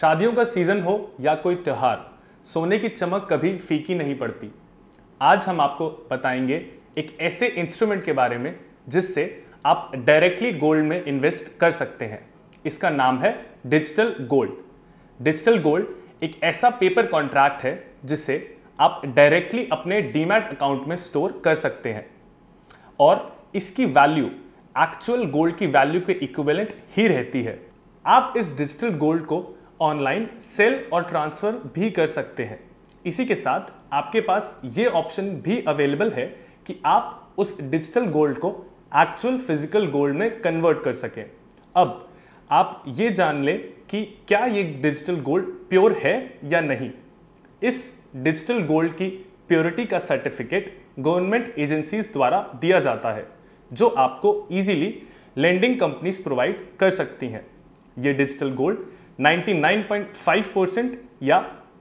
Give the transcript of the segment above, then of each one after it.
शादियों का सीज़न हो या कोई त्यौहार सोने की चमक कभी फीकी नहीं पड़ती आज हम आपको बताएंगे एक ऐसे इंस्ट्रूमेंट के बारे में जिससे आप डायरेक्टली गोल्ड में इन्वेस्ट कर सकते हैं इसका नाम है डिजिटल गोल्ड डिजिटल गोल्ड एक ऐसा पेपर कॉन्ट्रैक्ट है जिसे आप डायरेक्टली अपने डीमैट अकाउंट में स्टोर कर सकते हैं और इसकी वैल्यू एक्चुअल गोल्ड की वैल्यू के इक्विवेलेंट ही रहती है आप इस डिजिटल गोल्ड को ऑनलाइन सेल और ट्रांसफ़र भी कर सकते हैं इसी के साथ आपके पास ये ऑप्शन भी अवेलेबल है कि आप उस डिजिटल गोल्ड को एक्चुअल फिजिकल गोल्ड में कन्वर्ट कर सकें अब आप ये जान लें कि क्या ये डिजिटल गोल्ड प्योर है या नहीं इस डिजिटल गोल्ड की प्योरिटी का सर्टिफिकेट गवर्नमेंट एजेंसीज द्वारा दिया जाता है जो आपको इजीली लेंडिंग कंपनीज प्रोवाइड कर सकती हैं ये डिजिटल गोल्ड 99.5 परसेंट या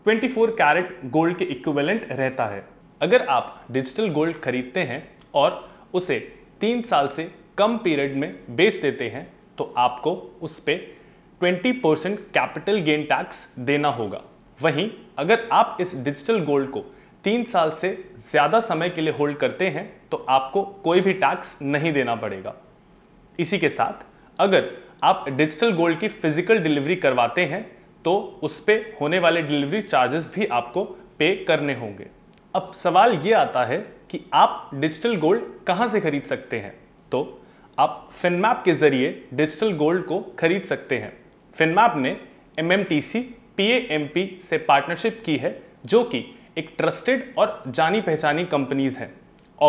24 कैरेट गोल्ड के इक्विवेलेंट रहता है अगर आप डिजिटल गोल्ड खरीदते हैं और उसे तीन साल से कम पीरियड में बेच देते हैं तो आपको उस पर twenty percent capital gain tax देना होगा वहीं अगर आप इस डिजिटल गोल्ड को तीन साल से ज़्यादा समय के लिए होल्ड करते हैं तो आपको कोई भी टैक्स नहीं देना पड़ेगा इसी के साथ अगर आप डिजिटल गोल्ड की फिजिकल डिलीवरी करवाते हैं तो उस पर होने वाले डिलीवरी चार्जेस भी आपको पे करने होंगे अब सवाल ये आता है कि आप डिजिटल गोल्ड कहाँ से खरीद सकते हैं तो आप फिनमैप के ज़रिए डिजिटल गोल्ड को खरीद सकते हैं फिनमैप ने M M T C P M P से पार्टनरशिप की है जो कि एक ट्रस्टेड और जानी पहचानी कंपनीज हैं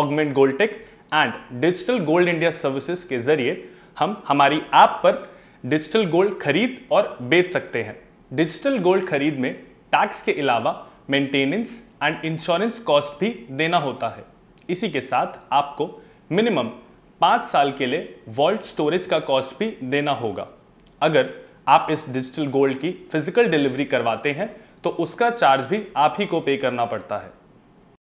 Augmont tech and digital gold India services के जरिए हम हमारी ऐप पर डिजिटल गोल्ड खरीद और बेच सकते हैं डिजिटल गोल्ड खरीद में टैक्स के अलावा मेंटेनेंस एंड इंश्योरेंस कॉस्ट भी देना होता है इसी के साथ आपको मिनिमम पाँच साल के लिए वॉल्ट स्टोरेज का कॉस्ट भी देना होगा अगर आप इस डिजिटल गोल्ड की फिजिकल डिलीवरी करवाते हैं तो उसका चार्ज भी आप ही को पे करना पड़ता है